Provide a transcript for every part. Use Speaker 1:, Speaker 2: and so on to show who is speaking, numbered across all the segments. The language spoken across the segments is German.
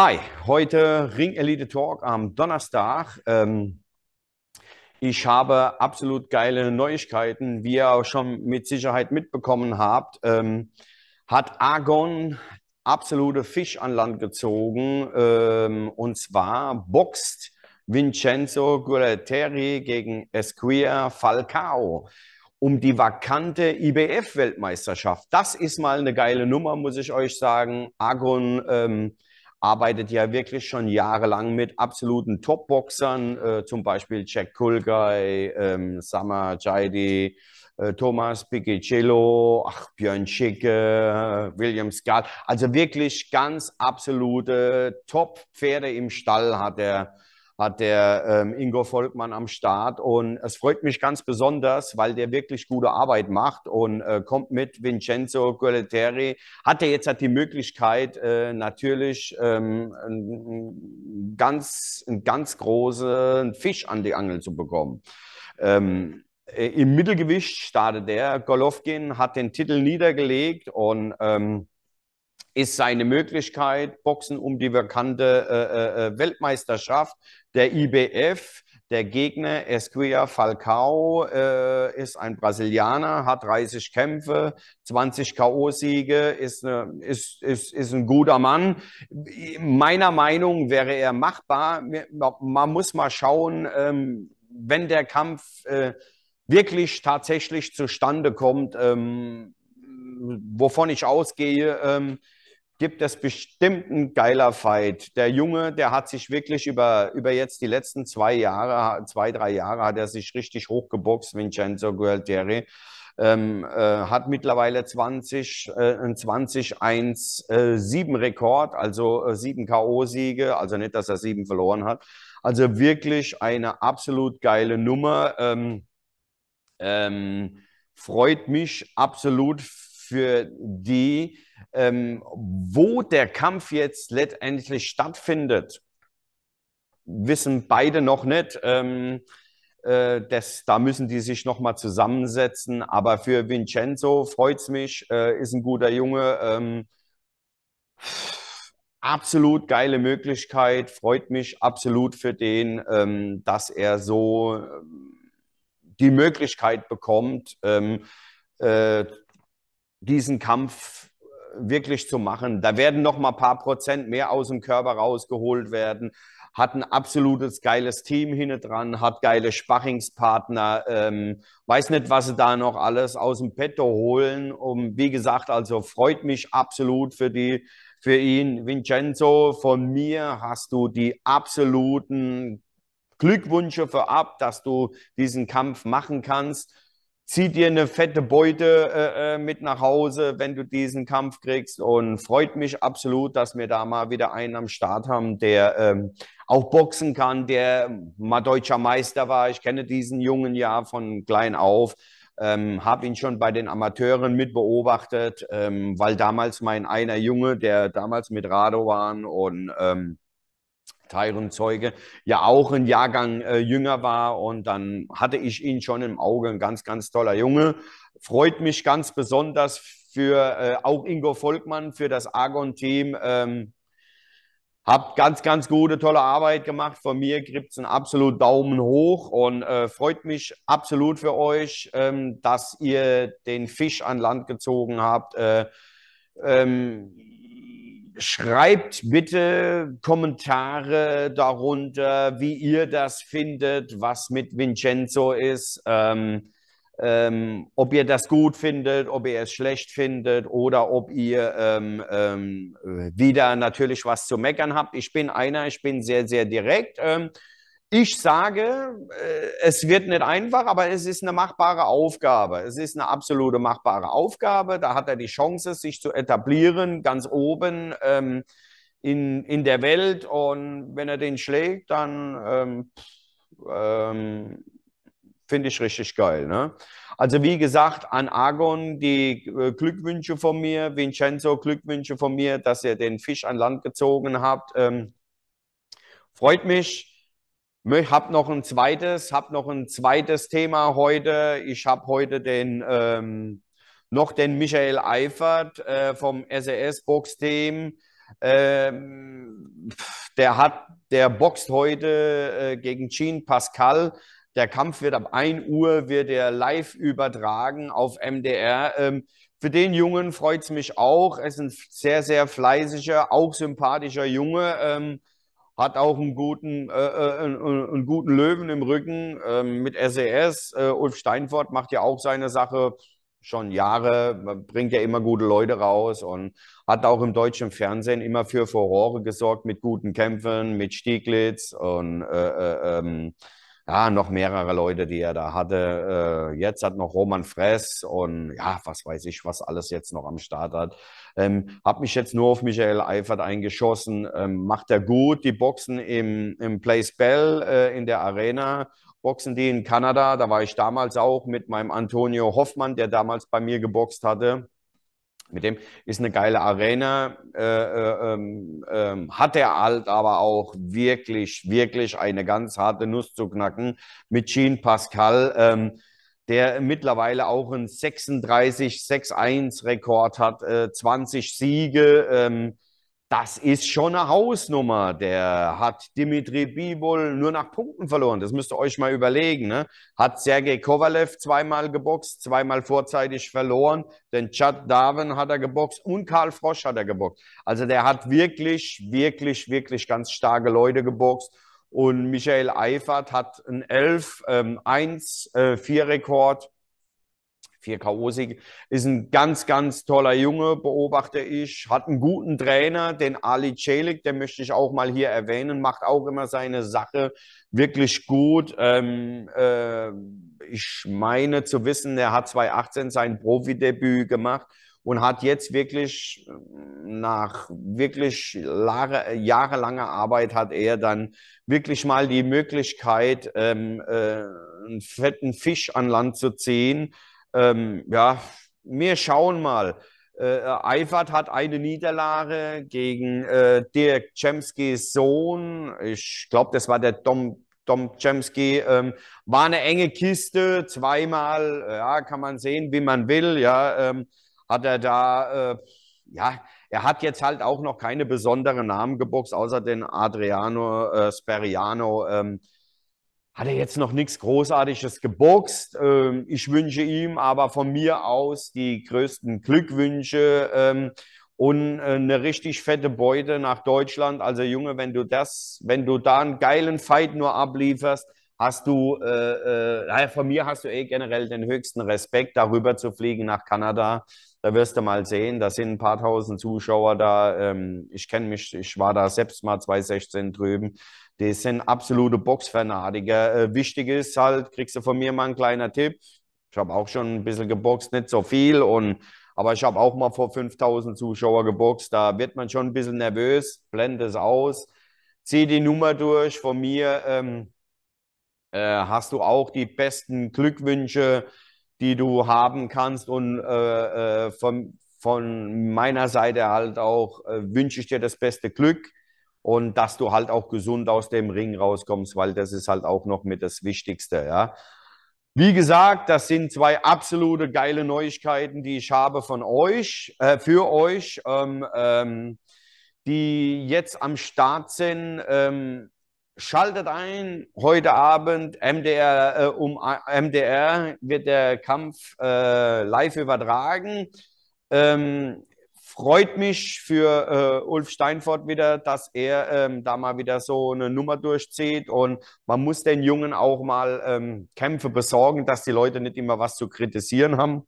Speaker 1: Hi, heute Ring Elite Talk am Donnerstag. Ähm, ich habe absolut geile Neuigkeiten. Wie ihr auch schon mit Sicherheit mitbekommen habt, ähm, hat Argon absolute Fisch an Land gezogen. Ähm, und zwar boxt Vincenzo Gualteri gegen Esquia Falcao um die vakante IBF-Weltmeisterschaft. Das ist mal eine geile Nummer, muss ich euch sagen. Argon Ähm, arbeitet ja wirklich schon jahrelang mit absoluten Top-Boxern, äh, zum Beispiel Jack Kulgay, ähm, Summer Jaidi, äh, Thomas Piccicello, ach, Björn Schicke, William Scott. Also wirklich ganz absolute Top-Pferde im Stall hat er hat der ähm, Ingo Volkmann am Start. Und es freut mich ganz besonders, weil der wirklich gute Arbeit macht und äh, kommt mit Vincenzo Coleteri. Hat er jetzt hat die Möglichkeit, äh, natürlich ähm, ein, ganz, einen ganz großen Fisch an die Angel zu bekommen. Ähm, äh, Im Mittelgewicht startet er. Golovkin hat den Titel niedergelegt und ähm, ist seine Möglichkeit, Boxen um die bekannte äh, äh, äh Weltmeisterschaft, der IBF, der Gegner Esquia Falcao äh, ist ein Brasilianer, hat 30 Kämpfe, 20 K.O.-Siege, ist, ne, ist, ist, ist ein guter Mann. Meiner Meinung wäre er machbar. Man muss mal schauen, ähm, wenn der Kampf äh, wirklich tatsächlich zustande kommt, ähm, wovon ich ausgehe. Ähm, gibt es bestimmt einen geiler Fight. Der Junge, der hat sich wirklich über, über jetzt die letzten zwei Jahre, zwei, drei Jahre, hat er sich richtig hochgeboxt, Vincenzo Gualtieri. Ähm, äh, hat mittlerweile 20, äh, 20 1 äh, 7 Rekord, also äh, 7 K.O.-Siege, also nicht, dass er 7 verloren hat. Also wirklich eine absolut geile Nummer. Ähm, ähm, freut mich absolut für die, ähm, wo der Kampf jetzt letztendlich stattfindet, wissen beide noch nicht. Ähm, äh, das, da müssen die sich nochmal zusammensetzen. Aber für Vincenzo freut es mich, äh, ist ein guter Junge. Ähm, absolut geile Möglichkeit, freut mich absolut für den, ähm, dass er so ähm, die Möglichkeit bekommt, ähm, äh, diesen Kampf wirklich zu machen. Da werden noch mal ein paar Prozent mehr aus dem Körper rausgeholt werden. Hat ein absolutes geiles Team hinten dran, hat geile Spachingspartner, ähm, weiß nicht, was sie da noch alles aus dem Petto holen. Um, wie gesagt, also freut mich absolut für die, für ihn. Vincenzo, von mir hast du die absoluten Glückwünsche vorab, dass du diesen Kampf machen kannst zieh dir eine fette Beute äh, äh, mit nach Hause, wenn du diesen Kampf kriegst. Und freut mich absolut, dass wir da mal wieder einen am Start haben, der ähm, auch boxen kann, der mal deutscher Meister war. Ich kenne diesen jungen Jahr von klein auf. Ähm, habe ihn schon bei den Amateuren mitbeobachtet, ähm, weil damals mein einer Junge, der damals mit Rado waren und ähm, teuren Zeuge ja auch ein Jahrgang äh, jünger war und dann hatte ich ihn schon im Auge, ein ganz, ganz toller Junge. Freut mich ganz besonders für äh, auch Ingo Volkmann, für das Argon-Team. Ähm, Habt ganz, ganz gute, tolle Arbeit gemacht. Von mir gibt es einen absolut Daumen hoch und äh, freut mich absolut für euch, ähm, dass ihr den Fisch an Land gezogen habt. Äh, ähm, Schreibt bitte Kommentare darunter, wie ihr das findet, was mit Vincenzo ist, ähm, ähm, ob ihr das gut findet, ob ihr es schlecht findet oder ob ihr ähm, ähm wieder natürlich was zu meckern habt. Ich bin einer, ich bin sehr, sehr direkt. Ähm, ich sage, äh, es wird nicht einfach, aber es ist eine machbare Aufgabe. Es ist eine absolute machbare Aufgabe. Da hat er die Chance, sich zu etablieren, ganz oben ähm, in, in der Welt. Und wenn er den schlägt, dann ähm, ähm, finde ich richtig geil. Ne? Also wie gesagt, an Argon die äh, Glückwünsche von mir, Vincenzo Glückwünsche von mir, dass ihr den Fisch an Land gezogen habt. Ähm, freut mich habe noch ein zweites, habe noch ein zweites Thema heute. Ich habe heute den ähm, noch den Michael Eifert äh, vom SES Box-Team. Ähm, der hat, der boxt heute äh, gegen Jean Pascal. Der Kampf wird ab 1 Uhr wird er live übertragen auf MDR. Ähm, für den Jungen freut es mich auch. Er ist ein sehr, sehr fleißiger, auch sympathischer Junge. Ähm, hat auch einen guten, äh, äh einen, einen, guten Löwen im Rücken äh, mit SES. E äh, Ulf Steinfort macht ja auch seine Sache schon Jahre, äh, bringt ja immer gute Leute raus und hat auch im deutschen Fernsehen immer für Furore gesorgt mit guten Kämpfen, mit Stieglitz und äh, äh ähm, ja, noch mehrere Leute, die er da hatte. Äh, jetzt hat noch Roman Fress und ja, was weiß ich, was alles jetzt noch am Start hat. Ähm, hab mich jetzt nur auf Michael Eifert eingeschossen. Ähm, macht er gut. Die Boxen im, im Place Bell äh, in der Arena boxen die in Kanada. Da war ich damals auch mit meinem Antonio Hoffmann, der damals bei mir geboxt hatte. Mit dem ist eine geile Arena, äh, äh, äh, hat er halt aber auch wirklich, wirklich eine ganz harte Nuss zu knacken mit Jean Pascal, ähm, der mittlerweile auch einen 36-6-1-Rekord hat, 20 äh, Siege ähm, das ist schon eine Hausnummer. Der hat Dimitri Bibol nur nach Punkten verloren. Das müsst ihr euch mal überlegen. Ne? Hat Sergei Kovalev zweimal geboxt, zweimal vorzeitig verloren. Denn Chad Darwin hat er geboxt und Karl Frosch hat er geboxt. Also der hat wirklich, wirklich, wirklich ganz starke Leute geboxt. Und Michael Eifert hat einen 11-1-4-Rekord. Ähm, äh, vier K.O.-Siege. Ist ein ganz, ganz toller Junge, beobachte ich. Hat einen guten Trainer, den Ali Celik, den möchte ich auch mal hier erwähnen. Macht auch immer seine Sache wirklich gut. Ähm, äh, ich meine zu wissen, der hat 2018 sein Profidebüt gemacht und hat jetzt wirklich nach wirklich lange, jahrelanger Arbeit hat er dann wirklich mal die Möglichkeit, ähm, äh, einen fetten Fisch an Land zu ziehen. Ähm, ja, wir schauen mal. Äh, Eifert hat eine Niederlage gegen äh, Dirk Cemskis Sohn. Ich glaube, das war der Dom, Dom Cemski. Ähm, war eine enge Kiste, zweimal, ja, kann man sehen, wie man will. Ja, ähm, hat er da, äh, ja, er hat jetzt halt auch noch keine besonderen Namen geboxt, außer den Adriano äh, Speriano. Ähm, hat er jetzt noch nichts Großartiges geboxt. Ähm, ich wünsche ihm aber von mir aus die größten Glückwünsche ähm, und äh, eine richtig fette Beute nach Deutschland. Also Junge, wenn du das, wenn du da einen geilen Fight nur ablieferst, hast du, äh, äh, von mir hast du eh generell den höchsten Respekt, darüber zu fliegen nach Kanada da wirst du mal sehen, da sind ein paar tausend Zuschauer da. Ähm, ich kenne mich, ich war da selbst mal 2016 drüben. Die sind absolute Boxfanatiker. Äh, wichtig ist halt, kriegst du von mir mal einen kleinen Tipp. Ich habe auch schon ein bisschen geboxt, nicht so viel. Und, aber ich habe auch mal vor 5000 Zuschauer geboxt. Da wird man schon ein bisschen nervös, blende es aus, zieh die Nummer durch. Von mir ähm, äh, hast du auch die besten Glückwünsche die du haben kannst. Und äh, äh, von, von meiner Seite halt auch äh, wünsche ich dir das beste Glück und dass du halt auch gesund aus dem Ring rauskommst, weil das ist halt auch noch mit das Wichtigste, ja. Wie gesagt, das sind zwei absolute geile Neuigkeiten, die ich habe von euch, äh, für euch, ähm, ähm, die jetzt am Start sind. Ähm, Schaltet ein, heute Abend MDR, äh, um äh, MDR wird der Kampf äh, live übertragen. Ähm, freut mich für äh, Ulf Steinfort wieder, dass er ähm, da mal wieder so eine Nummer durchzieht. Und man muss den Jungen auch mal ähm, Kämpfe besorgen, dass die Leute nicht immer was zu kritisieren haben.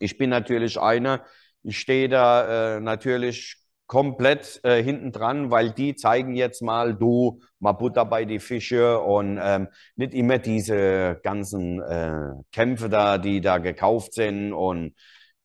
Speaker 1: Ich bin natürlich einer, ich stehe da äh, natürlich komplett äh, hinten dran, weil die zeigen jetzt mal, du, mal Butter bei die Fische und ähm, nicht immer diese ganzen äh, Kämpfe da, die da gekauft sind und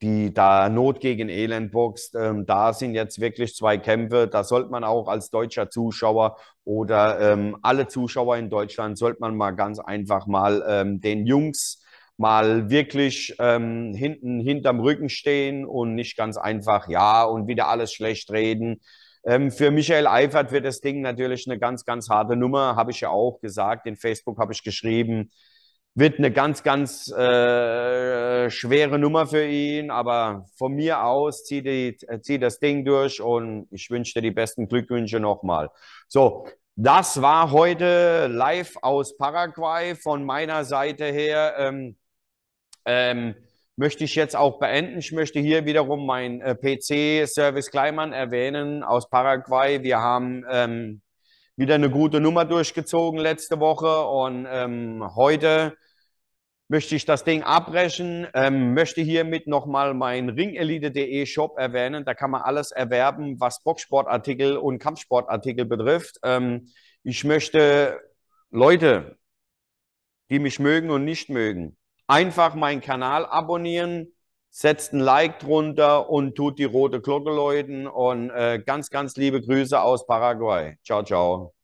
Speaker 1: die da Not gegen Elend boxt. Ähm, da sind jetzt wirklich zwei Kämpfe. Da sollte man auch als deutscher Zuschauer oder ähm, alle Zuschauer in Deutschland, sollte man mal ganz einfach mal ähm, den Jungs mal wirklich ähm, hinten hinterm Rücken stehen und nicht ganz einfach ja und wieder alles schlecht reden. Ähm, für Michael Eifert wird das Ding natürlich eine ganz, ganz harte Nummer, habe ich ja auch gesagt. In Facebook habe ich geschrieben, wird eine ganz, ganz äh, schwere Nummer für ihn. Aber von mir aus zieh, die, zieh das Ding durch und ich wünsche dir die besten Glückwünsche nochmal. So, das war heute live aus Paraguay von meiner Seite her. Ähm, ähm, möchte ich jetzt auch beenden. Ich möchte hier wiederum meinen äh, PC-Service Kleimann erwähnen aus Paraguay. Wir haben ähm, wieder eine gute Nummer durchgezogen letzte Woche und ähm, heute möchte ich das Ding abbrechen, ähm, möchte hiermit nochmal meinen ringelite.de Shop erwähnen. Da kann man alles erwerben, was Boxsportartikel und Kampfsportartikel betrifft. Ähm, ich möchte Leute, die mich mögen und nicht mögen, Einfach meinen Kanal abonnieren, setzt ein Like drunter und tut die rote Glocke läuten. Und äh, ganz, ganz liebe Grüße aus Paraguay. Ciao, ciao.